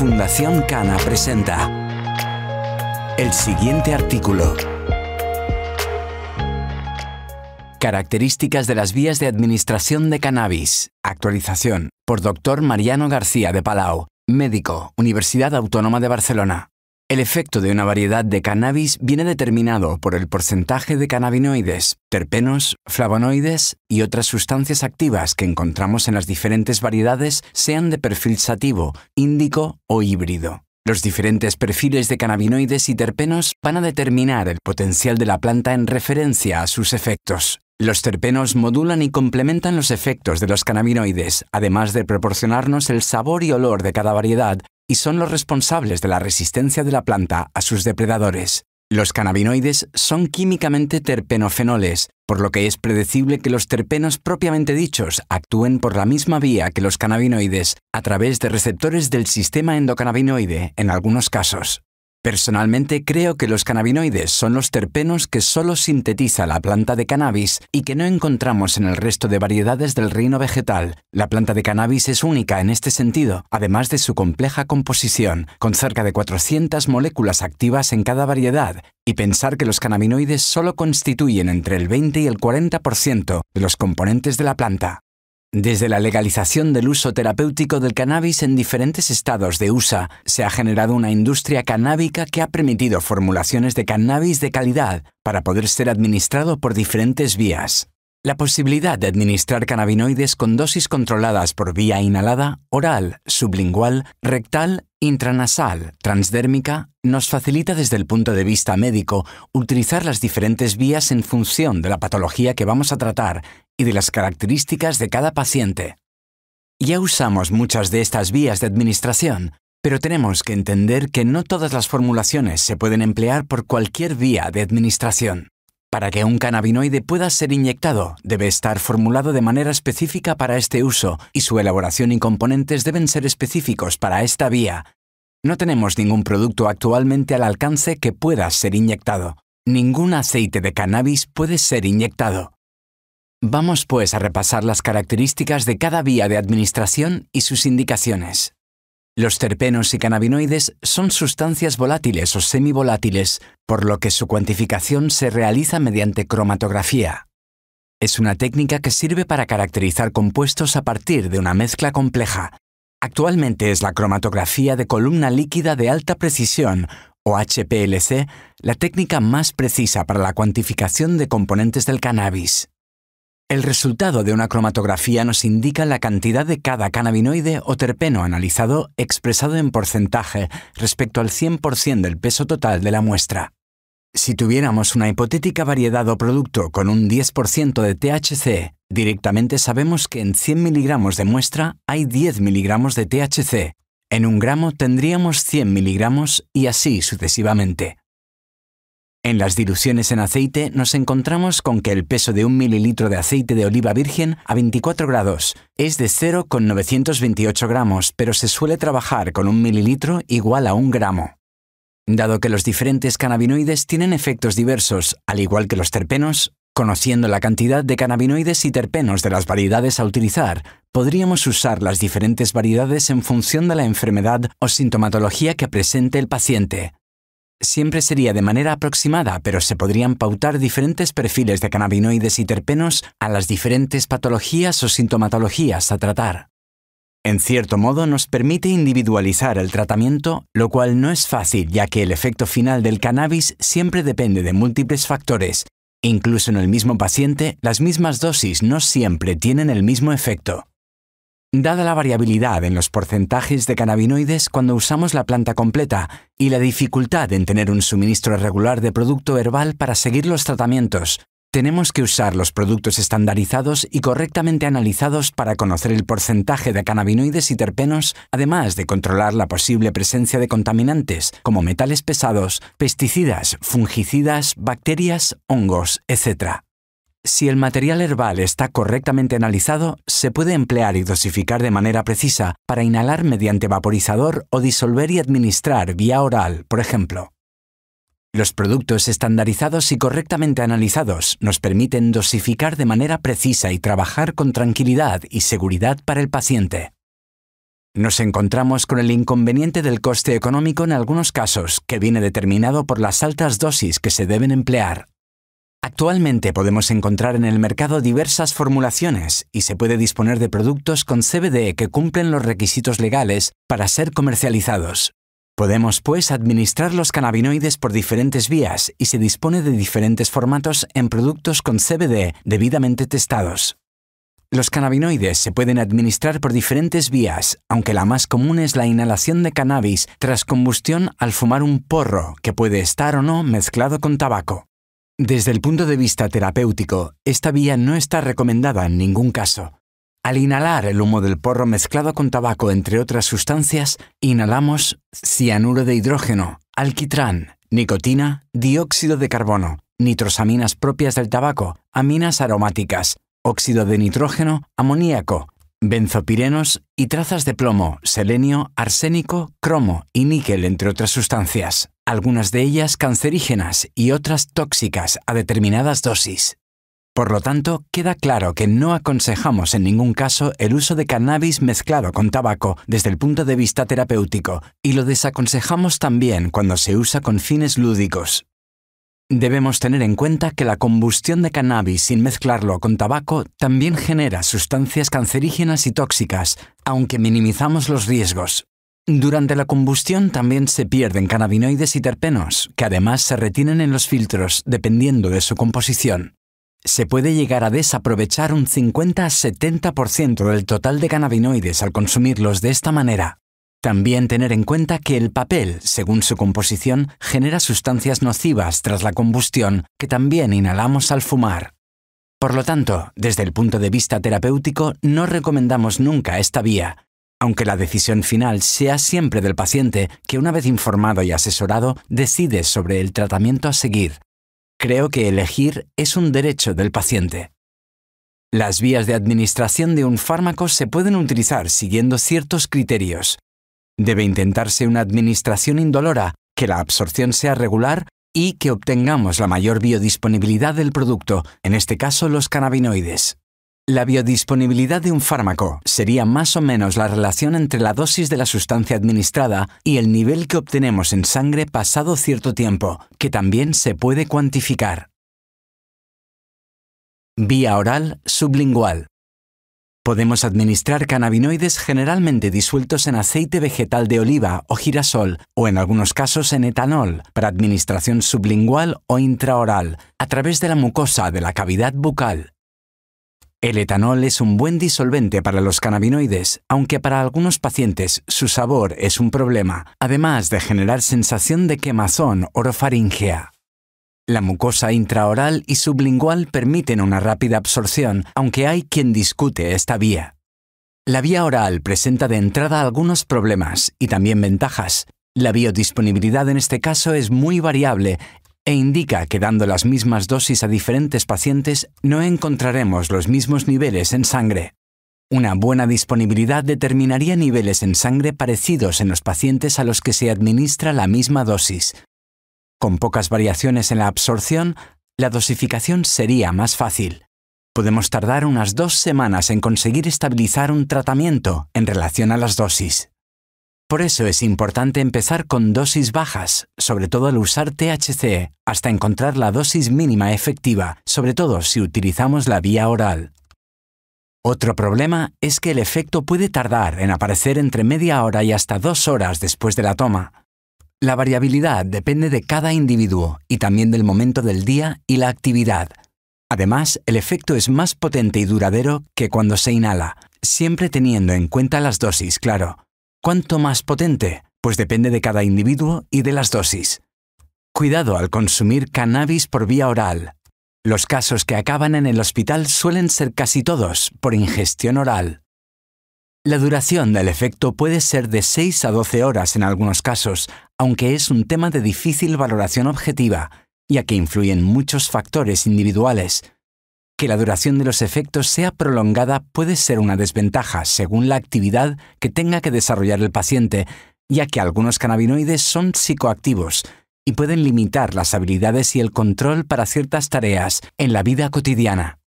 Fundación Cana presenta el siguiente artículo. Características de las vías de administración de cannabis. Actualización por Dr. Mariano García de Palau, médico, Universidad Autónoma de Barcelona. El efecto de una variedad de cannabis viene determinado por el porcentaje de cannabinoides, terpenos, flavonoides y otras sustancias activas que encontramos en las diferentes variedades, sean de perfil sativo, índico o híbrido. Los diferentes perfiles de cannabinoides y terpenos van a determinar el potencial de la planta en referencia a sus efectos. Los terpenos modulan y complementan los efectos de los cannabinoides, además de proporcionarnos el sabor y olor de cada variedad y son los responsables de la resistencia de la planta a sus depredadores. Los cannabinoides son químicamente terpenofenoles, por lo que es predecible que los terpenos propiamente dichos actúen por la misma vía que los cannabinoides, a través de receptores del sistema endocannabinoide en algunos casos. Personalmente creo que los cannabinoides son los terpenos que solo sintetiza la planta de cannabis y que no encontramos en el resto de variedades del reino vegetal. La planta de cannabis es única en este sentido, además de su compleja composición, con cerca de 400 moléculas activas en cada variedad, y pensar que los cannabinoides solo constituyen entre el 20 y el 40% de los componentes de la planta. Desde la legalización del uso terapéutico del cannabis en diferentes estados de USA, se ha generado una industria canábica que ha permitido formulaciones de cannabis de calidad para poder ser administrado por diferentes vías. La posibilidad de administrar cannabinoides con dosis controladas por vía inhalada, oral, sublingual, rectal, intranasal, transdérmica, nos facilita desde el punto de vista médico utilizar las diferentes vías en función de la patología que vamos a tratar y de las características de cada paciente. Ya usamos muchas de estas vías de administración, pero tenemos que entender que no todas las formulaciones se pueden emplear por cualquier vía de administración. Para que un cannabinoide pueda ser inyectado, debe estar formulado de manera específica para este uso y su elaboración y componentes deben ser específicos para esta vía. No tenemos ningún producto actualmente al alcance que pueda ser inyectado. Ningún aceite de cannabis puede ser inyectado. Vamos pues a repasar las características de cada vía de administración y sus indicaciones. Los terpenos y cannabinoides son sustancias volátiles o semivolátiles, por lo que su cuantificación se realiza mediante cromatografía. Es una técnica que sirve para caracterizar compuestos a partir de una mezcla compleja. Actualmente es la cromatografía de columna líquida de alta precisión, o HPLC, la técnica más precisa para la cuantificación de componentes del cannabis. El resultado de una cromatografía nos indica la cantidad de cada cannabinoide o terpeno analizado expresado en porcentaje respecto al 100% del peso total de la muestra. Si tuviéramos una hipotética variedad o producto con un 10% de THC, directamente sabemos que en 100 miligramos de muestra hay 10 miligramos de THC, en un gramo tendríamos 100 miligramos y así sucesivamente. En las diluciones en aceite nos encontramos con que el peso de un mililitro de aceite de oliva virgen a 24 grados es de 0,928 gramos, pero se suele trabajar con un mililitro igual a un gramo. Dado que los diferentes cannabinoides tienen efectos diversos, al igual que los terpenos, conociendo la cantidad de cannabinoides y terpenos de las variedades a utilizar, podríamos usar las diferentes variedades en función de la enfermedad o sintomatología que presente el paciente siempre sería de manera aproximada, pero se podrían pautar diferentes perfiles de cannabinoides y terpenos a las diferentes patologías o sintomatologías a tratar. En cierto modo nos permite individualizar el tratamiento, lo cual no es fácil ya que el efecto final del cannabis siempre depende de múltiples factores. Incluso en el mismo paciente, las mismas dosis no siempre tienen el mismo efecto. Dada la variabilidad en los porcentajes de cannabinoides cuando usamos la planta completa y la dificultad en tener un suministro regular de producto herbal para seguir los tratamientos, tenemos que usar los productos estandarizados y correctamente analizados para conocer el porcentaje de cannabinoides y terpenos, además de controlar la posible presencia de contaminantes como metales pesados, pesticidas, fungicidas, bacterias, hongos, etc. Si el material herbal está correctamente analizado, se puede emplear y dosificar de manera precisa para inhalar mediante vaporizador o disolver y administrar vía oral, por ejemplo. Los productos estandarizados y correctamente analizados nos permiten dosificar de manera precisa y trabajar con tranquilidad y seguridad para el paciente. Nos encontramos con el inconveniente del coste económico en algunos casos, que viene determinado por las altas dosis que se deben emplear. Actualmente podemos encontrar en el mercado diversas formulaciones y se puede disponer de productos con CBD que cumplen los requisitos legales para ser comercializados. Podemos, pues, administrar los cannabinoides por diferentes vías y se dispone de diferentes formatos en productos con CBD debidamente testados. Los cannabinoides se pueden administrar por diferentes vías, aunque la más común es la inhalación de cannabis tras combustión al fumar un porro, que puede estar o no mezclado con tabaco. Desde el punto de vista terapéutico, esta vía no está recomendada en ningún caso. Al inhalar el humo del porro mezclado con tabaco, entre otras sustancias, inhalamos cianuro de hidrógeno, alquitrán, nicotina, dióxido de carbono, nitrosaminas propias del tabaco, aminas aromáticas, óxido de nitrógeno, amoníaco, benzopirenos y trazas de plomo, selenio, arsénico, cromo y níquel, entre otras sustancias, algunas de ellas cancerígenas y otras tóxicas a determinadas dosis. Por lo tanto, queda claro que no aconsejamos en ningún caso el uso de cannabis mezclado con tabaco desde el punto de vista terapéutico, y lo desaconsejamos también cuando se usa con fines lúdicos, Debemos tener en cuenta que la combustión de cannabis sin mezclarlo con tabaco también genera sustancias cancerígenas y tóxicas, aunque minimizamos los riesgos. Durante la combustión también se pierden cannabinoides y terpenos, que además se retienen en los filtros dependiendo de su composición. Se puede llegar a desaprovechar un 50 70% del total de cannabinoides al consumirlos de esta manera. También tener en cuenta que el papel, según su composición, genera sustancias nocivas tras la combustión que también inhalamos al fumar. Por lo tanto, desde el punto de vista terapéutico, no recomendamos nunca esta vía, aunque la decisión final sea siempre del paciente que una vez informado y asesorado decide sobre el tratamiento a seguir. Creo que elegir es un derecho del paciente. Las vías de administración de un fármaco se pueden utilizar siguiendo ciertos criterios, Debe intentarse una administración indolora, que la absorción sea regular y que obtengamos la mayor biodisponibilidad del producto, en este caso los cannabinoides. La biodisponibilidad de un fármaco sería más o menos la relación entre la dosis de la sustancia administrada y el nivel que obtenemos en sangre pasado cierto tiempo, que también se puede cuantificar. Vía oral sublingual. Podemos administrar cannabinoides generalmente disueltos en aceite vegetal de oliva o girasol o en algunos casos en etanol para administración sublingual o intraoral a través de la mucosa de la cavidad bucal. El etanol es un buen disolvente para los cannabinoides, aunque para algunos pacientes su sabor es un problema, además de generar sensación de quemazón orofaringea. La mucosa intraoral y sublingual permiten una rápida absorción, aunque hay quien discute esta vía. La vía oral presenta de entrada algunos problemas y también ventajas. La biodisponibilidad en este caso es muy variable e indica que dando las mismas dosis a diferentes pacientes no encontraremos los mismos niveles en sangre. Una buena disponibilidad determinaría niveles en sangre parecidos en los pacientes a los que se administra la misma dosis, con pocas variaciones en la absorción, la dosificación sería más fácil. Podemos tardar unas dos semanas en conseguir estabilizar un tratamiento en relación a las dosis. Por eso es importante empezar con dosis bajas, sobre todo al usar THC, hasta encontrar la dosis mínima efectiva, sobre todo si utilizamos la vía oral. Otro problema es que el efecto puede tardar en aparecer entre media hora y hasta dos horas después de la toma. La variabilidad depende de cada individuo y también del momento del día y la actividad. Además, el efecto es más potente y duradero que cuando se inhala, siempre teniendo en cuenta las dosis, claro. ¿Cuánto más potente? Pues depende de cada individuo y de las dosis. Cuidado al consumir cannabis por vía oral. Los casos que acaban en el hospital suelen ser casi todos por ingestión oral. La duración del efecto puede ser de 6 a 12 horas en algunos casos, aunque es un tema de difícil valoración objetiva, ya que influyen muchos factores individuales. Que la duración de los efectos sea prolongada puede ser una desventaja según la actividad que tenga que desarrollar el paciente, ya que algunos cannabinoides son psicoactivos y pueden limitar las habilidades y el control para ciertas tareas en la vida cotidiana.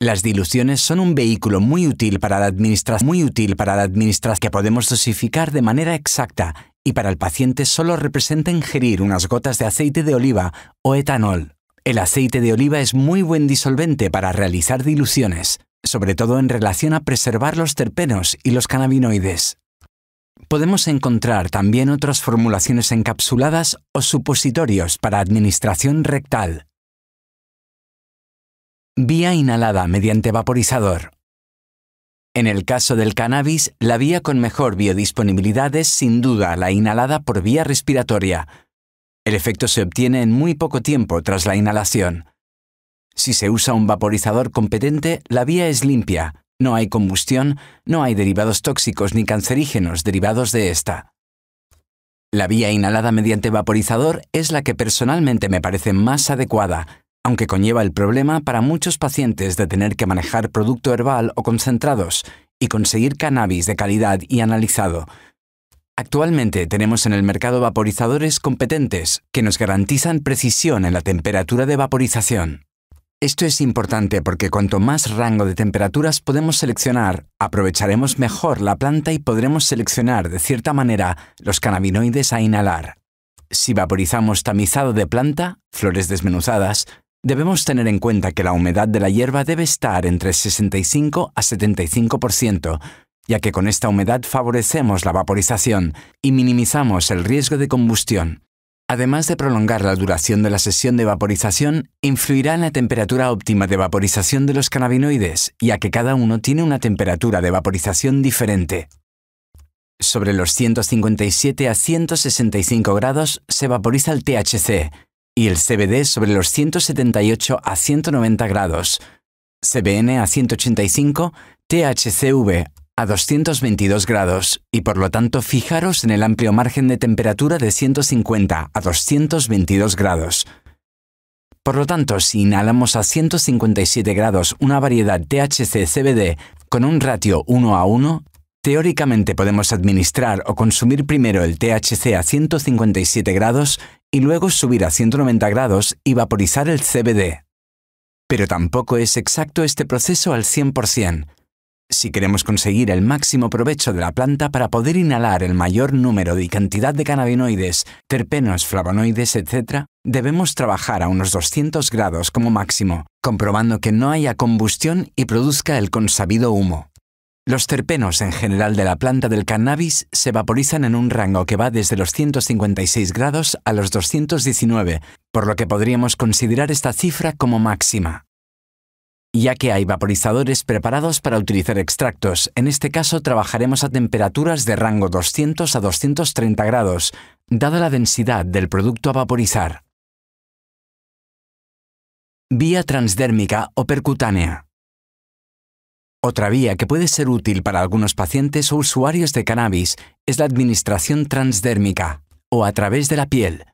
Las diluciones son un vehículo muy útil para la administración, muy útil para la administración que podemos dosificar de manera exacta y para el paciente solo representa ingerir unas gotas de aceite de oliva o etanol. El aceite de oliva es muy buen disolvente para realizar diluciones, sobre todo en relación a preservar los terpenos y los cannabinoides. Podemos encontrar también otras formulaciones encapsuladas o supositorios para administración rectal. Vía inhalada mediante vaporizador. En el caso del cannabis, la vía con mejor biodisponibilidad es sin duda la inhalada por vía respiratoria. El efecto se obtiene en muy poco tiempo tras la inhalación. Si se usa un vaporizador competente, la vía es limpia, no hay combustión, no hay derivados tóxicos ni cancerígenos derivados de esta. La vía inhalada mediante vaporizador es la que personalmente me parece más adecuada, aunque conlleva el problema para muchos pacientes de tener que manejar producto herbal o concentrados y conseguir cannabis de calidad y analizado. Actualmente tenemos en el mercado vaporizadores competentes que nos garantizan precisión en la temperatura de vaporización. Esto es importante porque cuanto más rango de temperaturas podemos seleccionar, aprovecharemos mejor la planta y podremos seleccionar de cierta manera los cannabinoides a inhalar. Si vaporizamos tamizado de planta, flores desmenuzadas, Debemos tener en cuenta que la humedad de la hierba debe estar entre 65 a 75%, ya que con esta humedad favorecemos la vaporización y minimizamos el riesgo de combustión. Además de prolongar la duración de la sesión de vaporización, influirá en la temperatura óptima de vaporización de los cannabinoides, ya que cada uno tiene una temperatura de vaporización diferente. Sobre los 157 a 165 grados se vaporiza el THC, y el CBD sobre los 178 a 190 grados, CBN a 185, THCV a 222 grados y por lo tanto fijaros en el amplio margen de temperatura de 150 a 222 grados. Por lo tanto, si inhalamos a 157 grados una variedad THC-CBD con un ratio 1 a 1, Teóricamente podemos administrar o consumir primero el THC a 157 grados y luego subir a 190 grados y vaporizar el CBD. Pero tampoco es exacto este proceso al 100%, si queremos conseguir el máximo provecho de la planta para poder inhalar el mayor número y cantidad de cannabinoides, terpenos, flavonoides, etc., debemos trabajar a unos 200 grados como máximo, comprobando que no haya combustión y produzca el consabido humo. Los terpenos en general de la planta del cannabis se vaporizan en un rango que va desde los 156 grados a los 219, por lo que podríamos considerar esta cifra como máxima. Ya que hay vaporizadores preparados para utilizar extractos, en este caso trabajaremos a temperaturas de rango 200 a 230 grados, dada la densidad del producto a vaporizar. Vía transdérmica o percutánea. Otra vía que puede ser útil para algunos pacientes o usuarios de cannabis es la administración transdérmica o a través de la piel.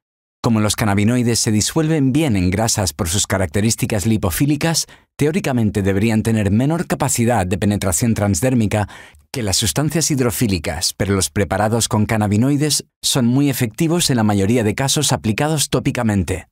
Como los cannabinoides se disuelven bien en grasas por sus características lipofílicas, teóricamente deberían tener menor capacidad de penetración transdérmica que las sustancias hidrofílicas, pero los preparados con cannabinoides son muy efectivos en la mayoría de casos aplicados tópicamente.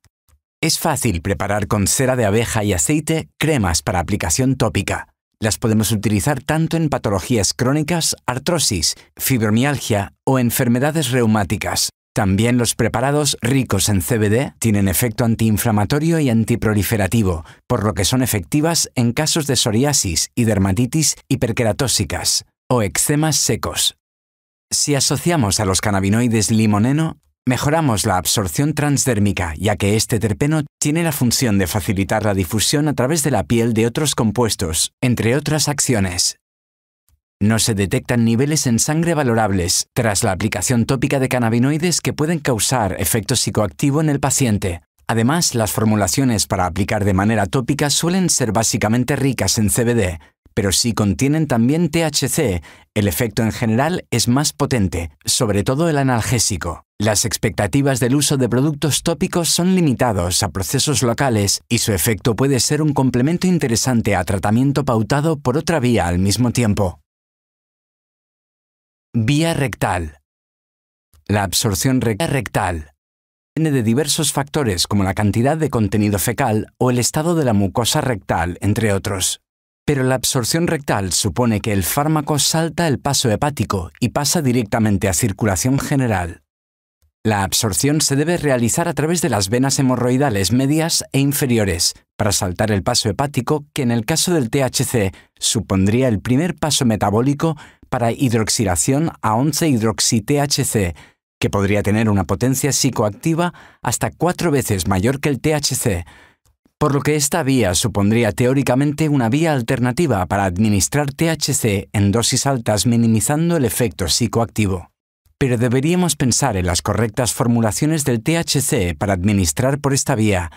Es fácil preparar con cera de abeja y aceite cremas para aplicación tópica. Las podemos utilizar tanto en patologías crónicas, artrosis, fibromialgia o enfermedades reumáticas. También los preparados ricos en CBD tienen efecto antiinflamatorio y antiproliferativo, por lo que son efectivas en casos de psoriasis y dermatitis hiperqueratóxicas o eczemas secos. Si asociamos a los cannabinoides limoneno, Mejoramos la absorción transdérmica, ya que este terpeno tiene la función de facilitar la difusión a través de la piel de otros compuestos, entre otras acciones. No se detectan niveles en sangre valorables tras la aplicación tópica de cannabinoides que pueden causar efecto psicoactivo en el paciente. Además, las formulaciones para aplicar de manera tópica suelen ser básicamente ricas en CBD, pero si contienen también THC, el efecto en general es más potente, sobre todo el analgésico. Las expectativas del uso de productos tópicos son limitados a procesos locales y su efecto puede ser un complemento interesante a tratamiento pautado por otra vía al mismo tiempo. Vía rectal. La absorción rectal depende de diversos factores como la cantidad de contenido fecal o el estado de la mucosa rectal, entre otros. Pero la absorción rectal supone que el fármaco salta el paso hepático y pasa directamente a circulación general. La absorción se debe realizar a través de las venas hemorroidales medias e inferiores para saltar el paso hepático que en el caso del THC supondría el primer paso metabólico para hidroxilación a 11-hidroxi-THC, que podría tener una potencia psicoactiva hasta cuatro veces mayor que el THC, por lo que esta vía supondría teóricamente una vía alternativa para administrar THC en dosis altas minimizando el efecto psicoactivo. Pero deberíamos pensar en las correctas formulaciones del THC para administrar por esta vía.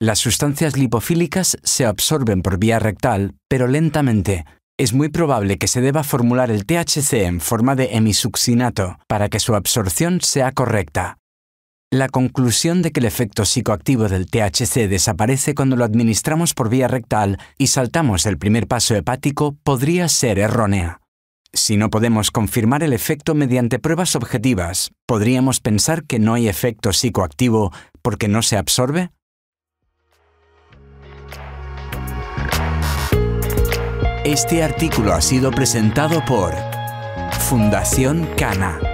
Las sustancias lipofílicas se absorben por vía rectal, pero lentamente. Es muy probable que se deba formular el THC en forma de hemisuccinato para que su absorción sea correcta la conclusión de que el efecto psicoactivo del THC desaparece cuando lo administramos por vía rectal y saltamos el primer paso hepático podría ser errónea. Si no podemos confirmar el efecto mediante pruebas objetivas, ¿podríamos pensar que no hay efecto psicoactivo porque no se absorbe? Este artículo ha sido presentado por Fundación Cana.